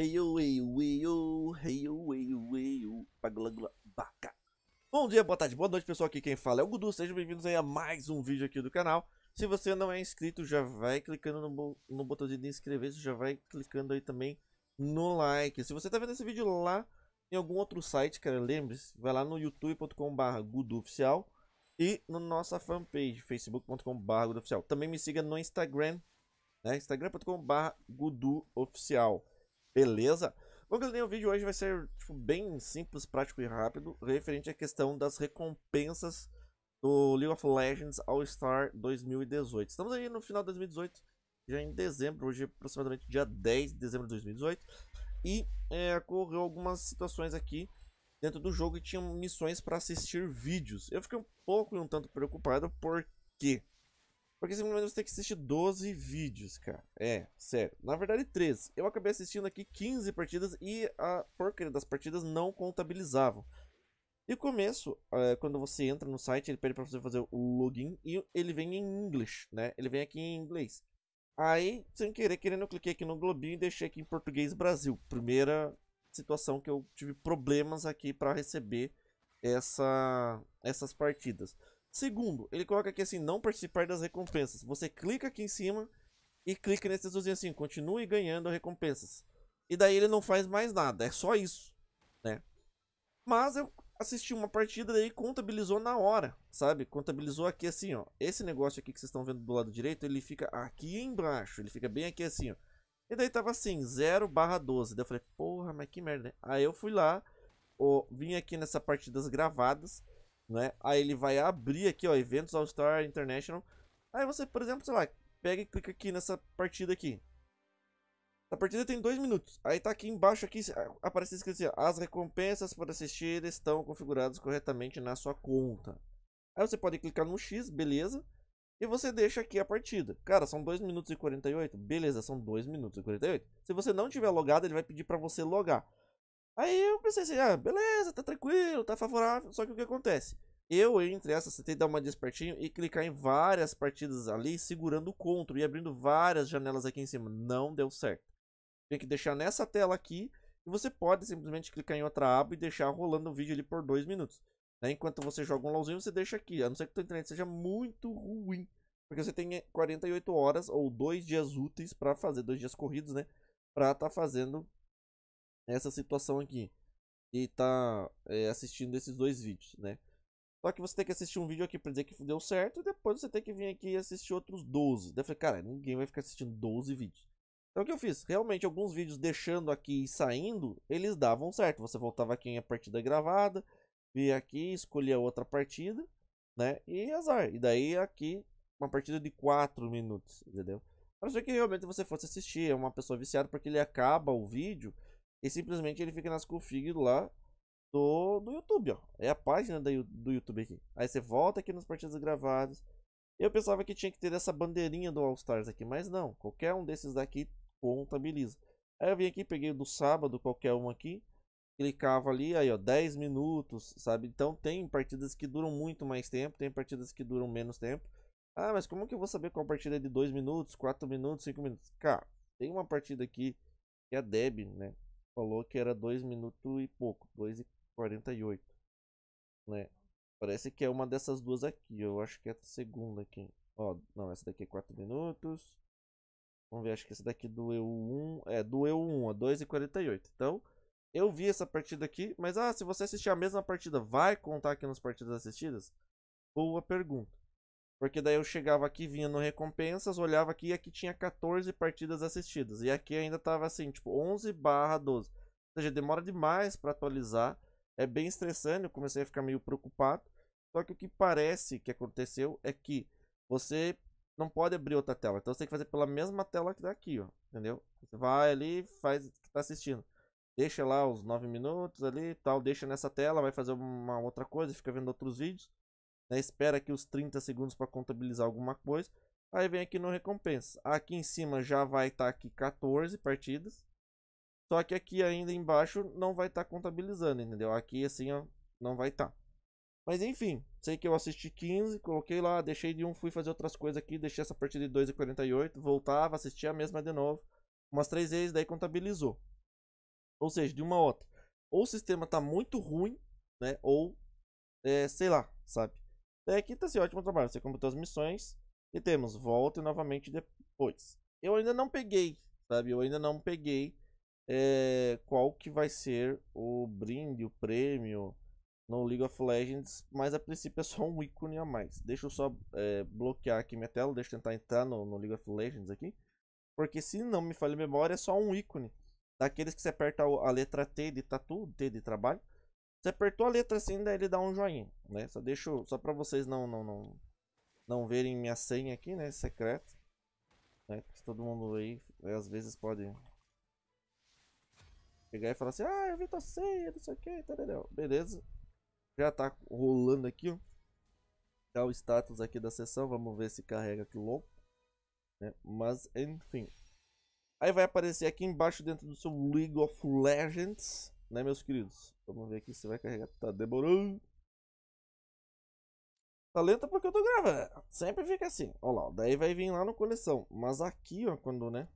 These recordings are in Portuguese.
Hey Hey Heiu, heiu, heiu, heiu, heiu, Pagula paglangula, baca. Bom dia, boa tarde, boa noite, pessoal. Aqui quem fala é o Gudu. Sejam bem-vindos a mais um vídeo aqui do canal. Se você não é inscrito, já vai clicando no, no botãozinho de inscrever-se, já vai clicando aí também no like. Se você tá vendo esse vídeo lá em algum outro site, cara, lembre-se, vai lá no youtube.com.br guduoficial e na nossa fanpage, facebook.com.br guduoficial. Também me siga no Instagram, né, instagram.com.br oficial. Beleza? Bom, galerinha, o vídeo hoje vai ser tipo, bem simples, prático e rápido, referente à questão das recompensas do League of Legends All-Star 2018. Estamos aí no final de 2018, já em dezembro, hoje é aproximadamente dia 10 de dezembro de 2018, e é, ocorreu algumas situações aqui dentro do jogo e tinham missões para assistir vídeos. Eu fiquei um pouco e um tanto preocupado, porque... quê? Porque simplesmente você tem que assistir 12 vídeos, cara. É, sério. Na verdade, 13. Eu acabei assistindo aqui 15 partidas e a porcaria das partidas não contabilizavam. E o começo, é, quando você entra no site, ele pede pra você fazer o login e ele vem em inglês, né? Ele vem aqui em inglês. Aí, sem querer, querendo, eu cliquei aqui no globinho e deixei aqui em português Brasil. Primeira situação que eu tive problemas aqui para receber essa, essas partidas. Segundo, ele coloca aqui assim, não participar das recompensas. Você clica aqui em cima e clica nesse azulzinho assim, continue ganhando recompensas. E daí ele não faz mais nada, é só isso, né? Mas eu assisti uma partida daí contabilizou na hora, sabe? Contabilizou aqui assim, ó. Esse negócio aqui que vocês estão vendo do lado direito, ele fica aqui embaixo, ele fica bem aqui assim, ó. E daí tava assim, 0 barra 12. Daí eu falei, porra, mas que merda, né? Aí eu fui lá, ó, vim aqui nessa parte das gravadas né? Aí ele vai abrir aqui, ó, eventos All Star International. Aí você, por exemplo, sei lá, pega e clica aqui nessa partida aqui. A partida tem dois minutos. Aí tá aqui embaixo aqui ah, aparece escrito assim, as recompensas para assistir estão configuradas corretamente na sua conta. Aí você pode clicar no X, beleza? E você deixa aqui a partida. Cara, são 2 minutos e 48. Beleza, são 2 minutos e 48. Se você não tiver logado, ele vai pedir para você logar. Aí eu pensei assim, ah, beleza, tá tranquilo, tá favorável. Só que o que acontece? Eu, entre essa você tem que dar uma de e clicar em várias partidas ali, segurando o Ctrl e abrindo várias janelas aqui em cima. Não deu certo. Tem que deixar nessa tela aqui e você pode simplesmente clicar em outra aba e deixar rolando o vídeo ali por dois minutos. Né? Enquanto você joga um LOLzinho, você deixa aqui. A não ser que a tua internet seja muito ruim. Porque você tem 48 eh, horas ou dois dias úteis para fazer, dois dias corridos, né? Pra tá fazendo essa situação aqui e tá é, assistindo esses dois vídeos, né? Só que você tem que assistir um vídeo aqui pra dizer que deu certo e depois você tem que vir aqui e assistir outros 12. Daí eu falei, cara, ninguém vai ficar assistindo 12 vídeos. Então o que eu fiz? Realmente, alguns vídeos deixando aqui e saindo, eles davam certo. Você voltava aqui em a partida gravada, via aqui, escolhia outra partida, né? E azar. E daí aqui, uma partida de 4 minutos, entendeu? A não ser que realmente você fosse assistir, é uma pessoa viciada, porque ele acaba o vídeo e simplesmente ele fica nas config lá do, do YouTube, ó. É a página do YouTube aqui. Aí você volta aqui nas partidas gravadas. Eu pensava que tinha que ter essa bandeirinha do All Stars aqui, mas não. Qualquer um desses daqui contabiliza. Aí eu vim aqui, peguei do sábado, qualquer um aqui. Clicava ali, aí ó, 10 minutos, sabe? Então tem partidas que duram muito mais tempo, tem partidas que duram menos tempo. Ah, mas como que eu vou saber qual partida é de 2 minutos, 4 minutos, 5 minutos? Cara, tem uma partida aqui que é a Deb, né? falou que era 2 minutos e pouco, 2 e 48, né? Parece que é uma dessas duas aqui, eu acho que é a segunda aqui. Ó, não, essa daqui é 4 minutos. Vamos ver, acho que essa daqui doeu 1 é, doeu 1 a 2 e 48. Então, eu vi essa partida aqui, mas ah, se você assistir a mesma partida, vai contar aqui nas partidas assistidas? Boa pergunta. Porque daí eu chegava aqui, vinha no recompensas, olhava aqui e aqui tinha 14 partidas assistidas. E aqui ainda tava assim, tipo, 11 barra 12. Ou seja, demora demais para atualizar. É bem estressante, eu comecei a ficar meio preocupado. Só que o que parece que aconteceu é que você não pode abrir outra tela. Então você tem que fazer pela mesma tela que daqui, ó. Entendeu? Você vai ali, faz o que tá assistindo. Deixa lá os 9 minutos ali tal, deixa nessa tela, vai fazer uma outra coisa, fica vendo outros vídeos né? espera aqui os 30 segundos para contabilizar alguma coisa. Aí vem aqui no recompensa. Aqui em cima já vai estar tá aqui 14 partidas. Só que aqui ainda embaixo não vai estar tá contabilizando, entendeu? Aqui assim ó, não vai estar. Tá. Mas enfim, sei que eu assisti 15, coloquei lá, deixei de um, fui fazer outras coisas aqui, deixei essa partida de 2,48, e voltava, assistia a mesma de novo, umas três vezes, daí contabilizou. Ou seja, de uma a outra. Ou o sistema tá muito ruim, né? Ou, é, sei lá, sabe? Daí é aqui tá assim, ótimo trabalho, você completou as missões e temos volta novamente depois. Eu ainda não peguei, sabe? Eu ainda não peguei é, qual que vai ser o brinde, o prêmio no League of Legends, mas a princípio é só um ícone a mais. Deixa eu só é, bloquear aqui minha tela, deixa eu tentar entrar no, no League of Legends aqui. Porque se não me falha a memória, é só um ícone. Daqueles que você aperta a letra T de tatu, T de trabalho. Você apertou a letra assim, daí ele dá um joinha, né? Só deixo, só pra vocês não, não, não, não verem minha senha aqui, né? Secreta. Né? Porque todo mundo aí, né? às vezes pode pegar e falar assim, ah, eu vi tua senha, não sei o que, tá entendeu? Beleza. Já tá rolando aqui, ó. Tá o status aqui da sessão, vamos ver se carrega que louco. Né? Mas, enfim. Aí vai aparecer aqui embaixo dentro do seu League of Legends né, meus queridos? Vamos ver aqui se vai carregar. Tá demorando. Tá lenta porque eu tô gravando. Sempre fica assim. Ó lá, daí vai vir lá no coleção. Mas aqui, ó, quando, né?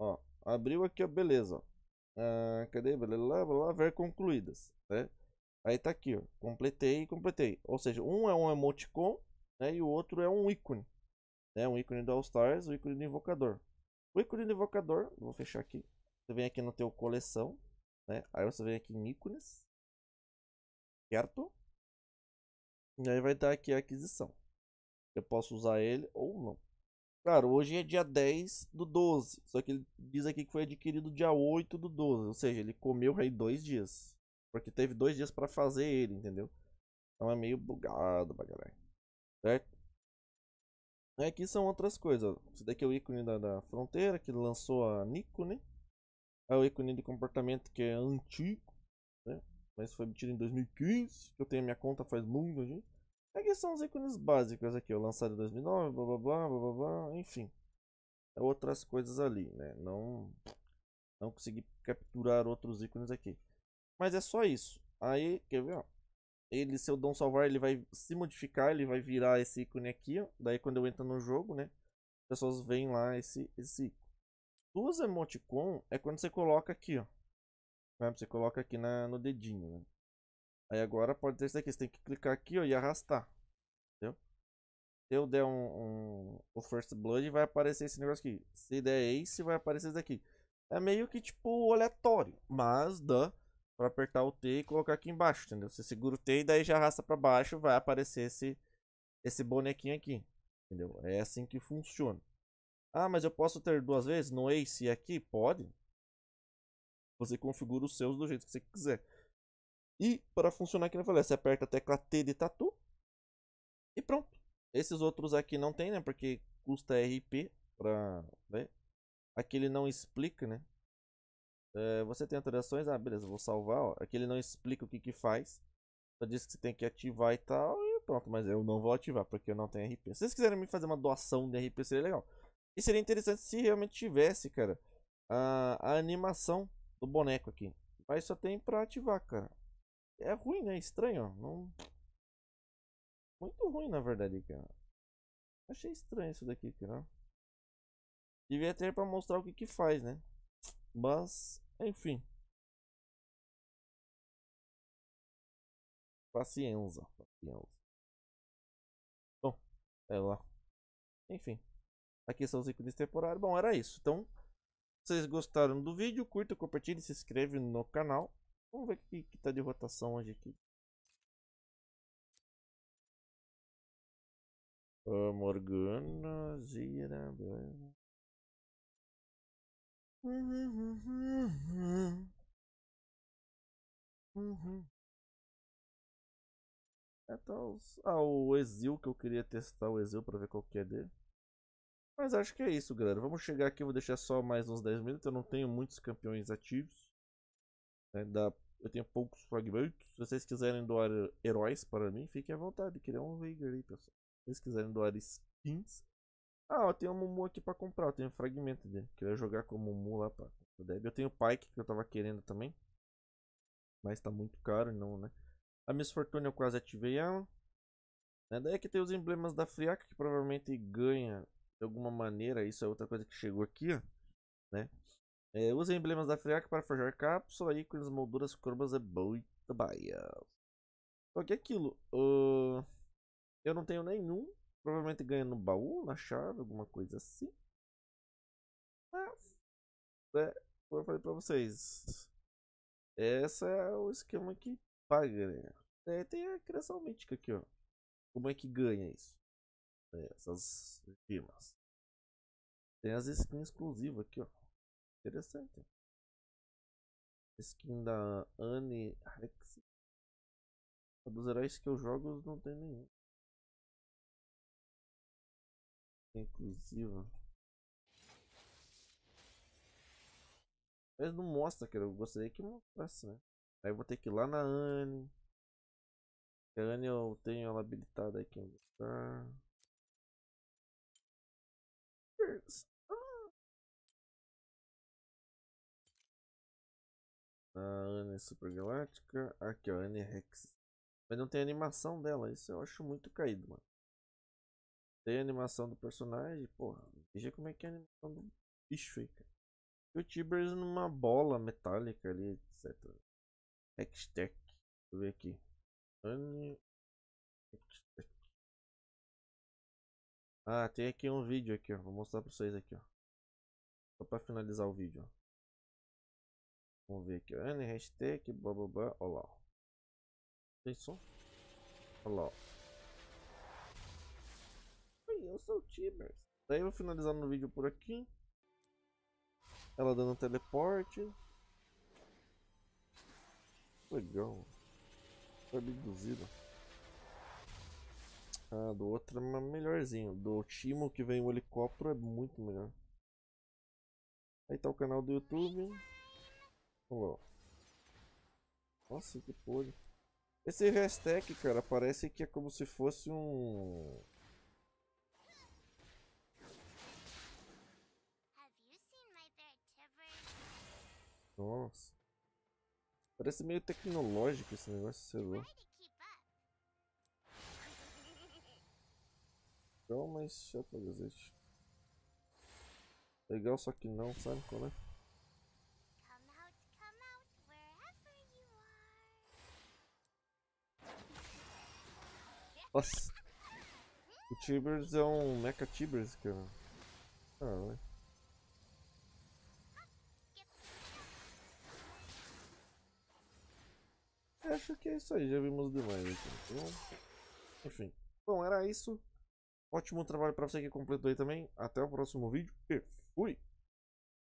Ó, abriu aqui, ó, beleza, Ah, cadê? Blá, blá, blá, ver concluídas, né? Aí tá aqui, ó. Completei e completei. Ou seja, um é um emoticon, né? E o outro é um ícone. Né? Um ícone do All Stars, o um ícone do invocador. O ícone do invocador, vou fechar aqui. Você vem aqui no teu coleção, né? Aí você vem aqui em ícones, certo? E aí vai estar aqui a aquisição. Eu posso usar ele ou não. Claro, hoje é dia 10 do 12, só que ele diz aqui que foi adquirido dia 8 do 12, ou seja, ele comeu aí dois dias. Porque teve dois dias para fazer ele, entendeu? Então é meio bugado, bagaré. Certo? Aqui são outras coisas. Esse daqui é o ícone da, da fronteira que lançou a Nico, né? ao é ícone de comportamento que é antigo, né? mas foi obtido em 2015, que eu tenho a minha conta faz muito. Gente. Aqui são os ícones básicos aqui, ó, lançado em 2009, blá blá blá, blá blá blá, enfim. É outras coisas ali, né? Não, não consegui capturar outros ícones aqui. Mas é só isso. Aí, quer ver, ó. Ele, se eu dou um salvar, ele vai se modificar, ele vai virar esse ícone aqui, ó. Daí quando eu entro no jogo, né? As pessoas veem lá esse, esse ícone. Dos emoticon é quando você coloca aqui, ó. Né, você coloca aqui na, no dedinho, né? Aí agora pode ter isso aqui. Você tem que clicar aqui, ó, e arrastar. Entendeu? Se eu der um, um, o First Blood, vai aparecer esse negócio aqui. Se der Ace, vai aparecer isso daqui. É meio que tipo aleatório, mas dá pra apertar o T e colocar aqui embaixo, entendeu? Você segura o T e daí já arrasta pra baixo, vai aparecer esse, esse bonequinho aqui, entendeu? É assim que funciona. Ah, mas eu posso ter duas vezes no Ace e aqui? Pode. Você configura os seus do jeito que você quiser. E para funcionar aqui, eu falei, você aperta a tecla T de tatu. E pronto. Esses outros aqui não tem, né? Porque custa RP para ver. Né? Aqui ele não explica, né? É, você tem alterações? Ah, beleza, vou salvar. Ó. Aqui ele não explica o que que faz. Só diz que você tem que ativar e tal. E pronto, mas eu não vou ativar porque eu não tenho RP. Se vocês quiserem me fazer uma doação de RP, seria legal. E seria interessante se realmente tivesse, cara, a, a animação do boneco aqui. Mas só tem pra ativar, cara. É ruim, né? Estranho, ó. Não... Muito ruim, na verdade, cara. Achei estranho isso daqui, cara. Devia ter pra mostrar o que que faz, né? Mas, enfim. Paciência. Paciência. Bom, é lá. Enfim. Aqui são os ícones temporários. Bom, era isso. Então, se vocês gostaram do vídeo, curta, compartilhe, se inscreve no canal. Vamos ver o que, que tá de rotação hoje aqui. Uh, Morgana, Zira... Uhum. É, tá Ah, o Exil que eu queria testar o Exil pra ver qual que é dele. Mas acho que é isso, galera. Vamos chegar aqui, vou deixar só mais uns 10 minutos. Eu não tenho muitos campeões ativos. ainda Eu tenho poucos fragmentos. Se vocês quiserem doar heróis para mim, fiquem à vontade. Queria um Veigar aí, pessoal. Se vocês quiserem doar skins. Ah, eu tenho um Mumu aqui para comprar. Eu tenho um fragmento dele. Que jogar com o Mumu lá para Deb. Eu tenho o Pike que eu tava querendo também. Mas tá muito caro, não, né? A Miss Fortuna eu quase ativei ela. Né, daí que tem os emblemas da Friaca, que provavelmente ganha de alguma maneira, isso é outra coisa que chegou aqui, ó, né? É, use emblemas da FREAC para forjar cápsula, ícones, molduras, curvas e boita baia. Só que é aquilo, uh, eu não tenho nenhum, provavelmente ganha no baú, na chave, alguma coisa assim. Mas, é, como eu falei pra vocês, esse é o esquema que paga, né? É, tem a criação mítica aqui, ó. Como é que ganha isso? É, essas rimas. Tem as skins exclusivas aqui, ó. Interessante. Skin da Anne Rex. É dos heróis que eu jogo não tem nenhum. É Inclusiva. Mas não mostra, que Eu gostaria que mostrasse, né? Aí eu vou ter que ir lá na Anne. A Anne eu tenho ela habilitada aqui. Cheers! Ah. A Anne é Galáctica. Aqui, ó, Anne é Rex. Mas não tem animação dela, isso eu acho muito caído, mano. Tem animação do personagem, porra. Veja como é que é a animação do bicho aí, cara. Youtubers numa bola metálica ali, etc. Hextech. Deixa eu ver aqui. Anne Ah, tem aqui um vídeo aqui, ó. Vou mostrar pra vocês aqui, ó. Só pra finalizar o vídeo, ó. Vamos ver aqui, ó. N, hashtag, blá blá blá. Ó lá, ó. Tem som? Ó lá, ó. Oi, eu sou o Tibers. Daí eu vou finalizando o vídeo por aqui. Ela dando um teleporte. Legal. Foi tá abduzido. Do outro é melhorzinho. Do Timo que vem o helicóptero é muito melhor. Aí tá o canal do YouTube. Vamos lá. Nossa, que podre. Esse hashtag, cara, parece que é como se fosse um... Nossa. Parece meio tecnológico esse negócio, sei lá. legal, então, mas já pra cacete. Legal, só que não, sabe qual é? Nossa. O Tibers é um Mecha Tibers, cara. Ah, né? Acho que é isso aí, já vimos demais aqui. Então, enfim. Bom, era isso. Ótimo trabalho para você que completou aí também. Até o próximo vídeo e fui!